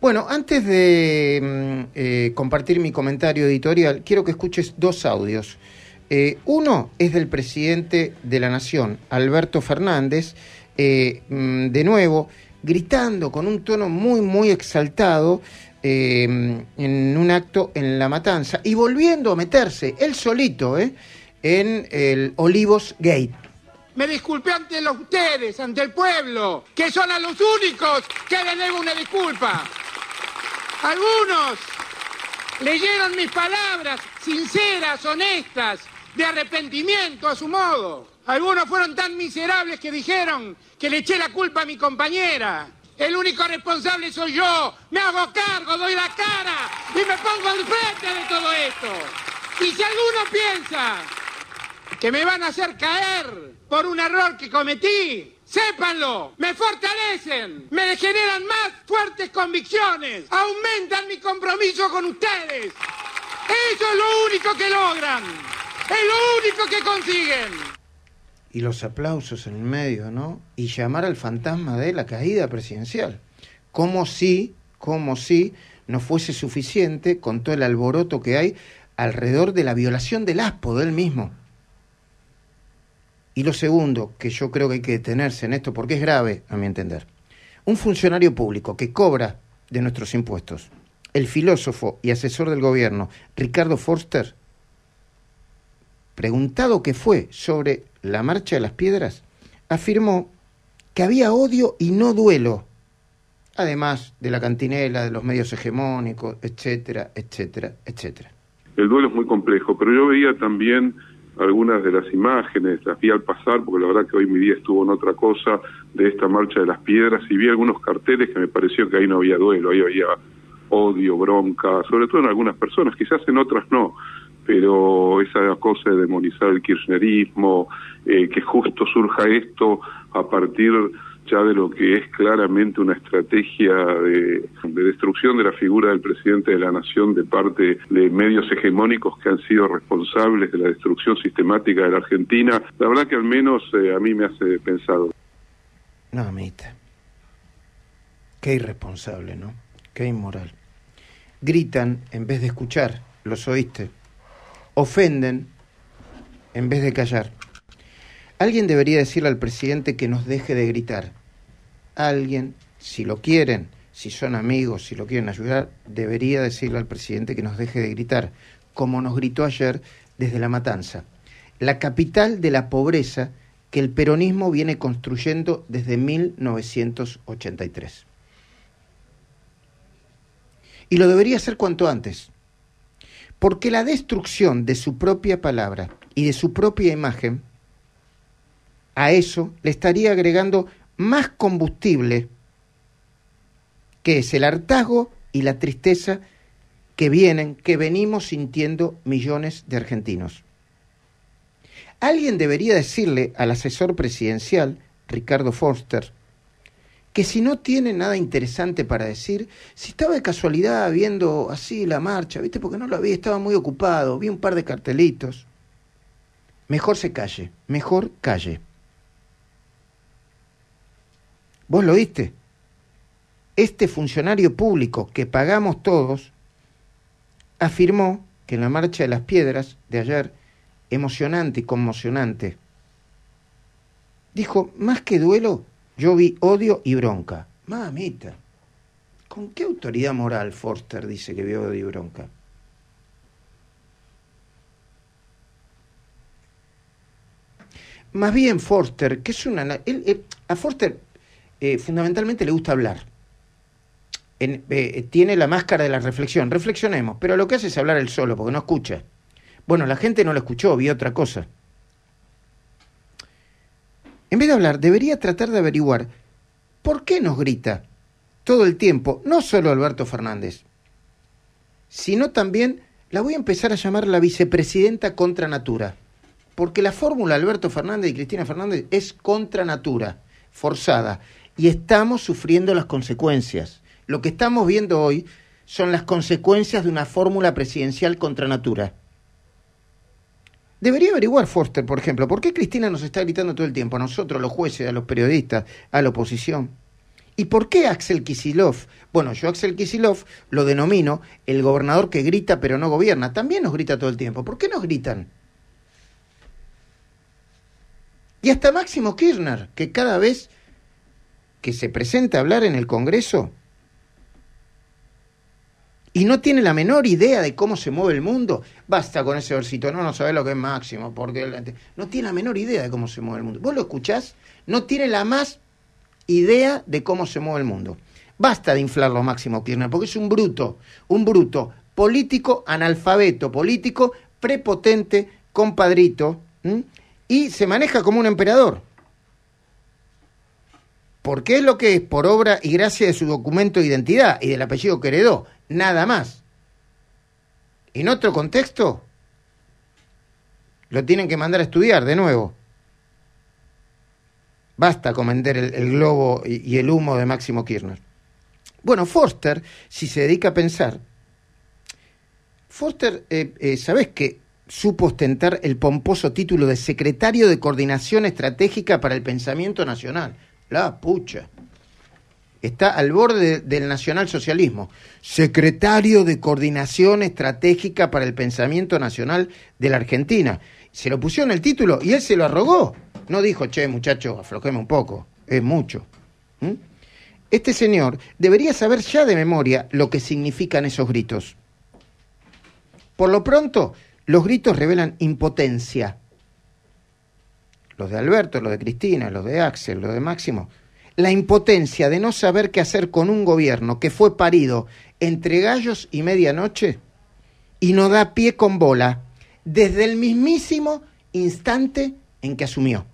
Bueno, antes de mm, eh, compartir mi comentario editorial, quiero que escuches dos audios. Eh, uno es del presidente de la Nación, Alberto Fernández, eh, mm, de nuevo, gritando con un tono muy, muy exaltado en un acto en La Matanza y volviendo a meterse él solito en el Olivos Gate. Me disculpe ante los ustedes, ante el pueblo, que son a los únicos que le debo una disculpa. Algunos leyeron mis palabras sinceras, honestas, de arrepentimiento a su modo. Algunos fueron tan miserables que dijeron que le eché la culpa a mi compañera. El único responsable soy yo. Me hago cargo, doy la cara y me pongo al frente de todo esto. Y si alguno piensa que me van a hacer caer por un error que cometí, Sépanlo, me fortalecen, me generan más fuertes convicciones, aumentan mi compromiso con ustedes. Eso es lo único que logran, es lo único que consiguen. Y los aplausos en el medio, ¿no? Y llamar al fantasma de la caída presidencial. Como si, como si no fuese suficiente con todo el alboroto que hay alrededor de la violación del ASPO del mismo. Y lo segundo, que yo creo que hay que detenerse en esto porque es grave, a mi entender. Un funcionario público que cobra de nuestros impuestos, el filósofo y asesor del gobierno Ricardo Forster, preguntado qué fue sobre la marcha de las piedras, afirmó que había odio y no duelo, además de la cantinela, de los medios hegemónicos, etcétera, etcétera, etcétera. El duelo es muy complejo, pero yo veía también algunas de las imágenes, las vi al pasar, porque la verdad que hoy mi día estuvo en otra cosa, de esta marcha de las piedras, y vi algunos carteles que me pareció que ahí no había duelo, ahí había odio, bronca, sobre todo en algunas personas, quizás en otras no, pero esa cosa de demonizar el kirchnerismo, eh, que justo surja esto a partir de lo que es claramente una estrategia de, destrucción de la figura del presidente de la nación de parte de medios hegemónicos que han sido responsables de la destrucción sistemática de la Argentina, la verdad que al menos eh, a mí me hace pensado. No, amita. Qué irresponsable, ¿no? Qué inmoral. Gritan en vez de escuchar, los oíste. Ofenden en vez de callar. Alguien debería decirle al presidente que nos deje de gritar, alguien, si lo quieren, si son amigos, si lo quieren ayudar, debería decirle al presidente que nos deje de gritar, como nos gritó ayer desde La Matanza. La capital de la pobreza que el peronismo viene construyendo desde 1983. Y lo debería hacer cuanto antes, porque la destrucción de su propia palabra y de su propia imagen, a eso le estaría agregando más combustible, que es el hartazgo y la tristeza que vienen, que venimos sintiendo millones de argentinos. Alguien debería decirle al asesor presidencial, Ricardo Forster, que si no tiene nada interesante para decir, si estaba de casualidad viendo así la marcha, ¿viste? Porque no lo vi, estaba muy ocupado, vi un par de cartelitos. Mejor se calle, mejor calle. ¿Vos lo viste? Este funcionario público que pagamos todos afirmó que en la Marcha de las Piedras de ayer, emocionante y conmocionante, dijo, más que duelo, yo vi odio y bronca. Mamita, ¿con qué autoridad moral Forster dice que vio odio y bronca? Más bien Forster, que es una... a Forster eh, fundamentalmente le gusta hablar. Eh, tiene la máscara de la reflexión. Reflexionemos, pero lo que hace es hablar él solo, porque no escucha. Bueno, la gente no lo escuchó, vio otra cosa. En vez de hablar, debería tratar de averiguar por qué nos grita todo el tiempo, no solo Alberto Fernández, sino también la voy a empezar a llamar la vicepresidenta contra natura, porque la fórmula Alberto Fernández y Cristina Fernández es contra natura, forzada y estamos sufriendo las consecuencias. Lo que estamos viendo hoy son las consecuencias de una fórmula presidencial contra natura. Debería averiguar Forster, por ejemplo, por qué Cristina nos está gritando todo el tiempo a nosotros, a los jueces, a los periodistas, a la oposición. ¿Y por qué Axel Kisilov? Bueno, yo Axel Kisilov lo denomino el gobernador que grita pero no gobierna. También nos grita todo el tiempo. ¿Por qué nos gritan? Y hasta Máximo Kirchner, que cada vez que se presenta a hablar en el Congreso y no tiene la menor idea de cómo se mueve el mundo, basta con ese versito, no, no sabe lo que es máximo, porque no tiene la menor idea de cómo se mueve el mundo. Vos lo escuchás, no tiene la más idea de cómo se mueve el mundo. Basta de inflarlo máximo Kirchner, porque es un bruto, un bruto político, analfabeto político, prepotente, compadrito, y se maneja como un emperador porque es lo que es por obra y gracia de su documento de identidad y del apellido que heredó, nada más. En otro contexto, lo tienen que mandar a estudiar de nuevo. Basta comender el, globo y, el humo de Máximo Kirchner. Bueno, Foster, si se dedica a pensar, Foster, sabes eh, eh, ¿sabés que supo ostentar el pomposo título de secretario de Coordinación Estratégica para el Pensamiento Nacional? La pucha. Está al borde del nacionalsocialismo. Secretario de Coordinación Estratégica para el Pensamiento Nacional de la Argentina. Se lo pusieron el título y él se lo arrogó. No dijo, che, muchacho, aflojeme un poco. Es mucho. ¿Mm? Este señor debería saber ya de memoria lo que significan esos gritos. Por lo pronto, los gritos revelan impotencia, los de Alberto, los de Cristina, los de Axel, los de Máximo, la impotencia de no saber qué hacer con un gobierno que fue parido entre gallos y medianoche y no da pie con bola desde el mismísimo instante en que asumió.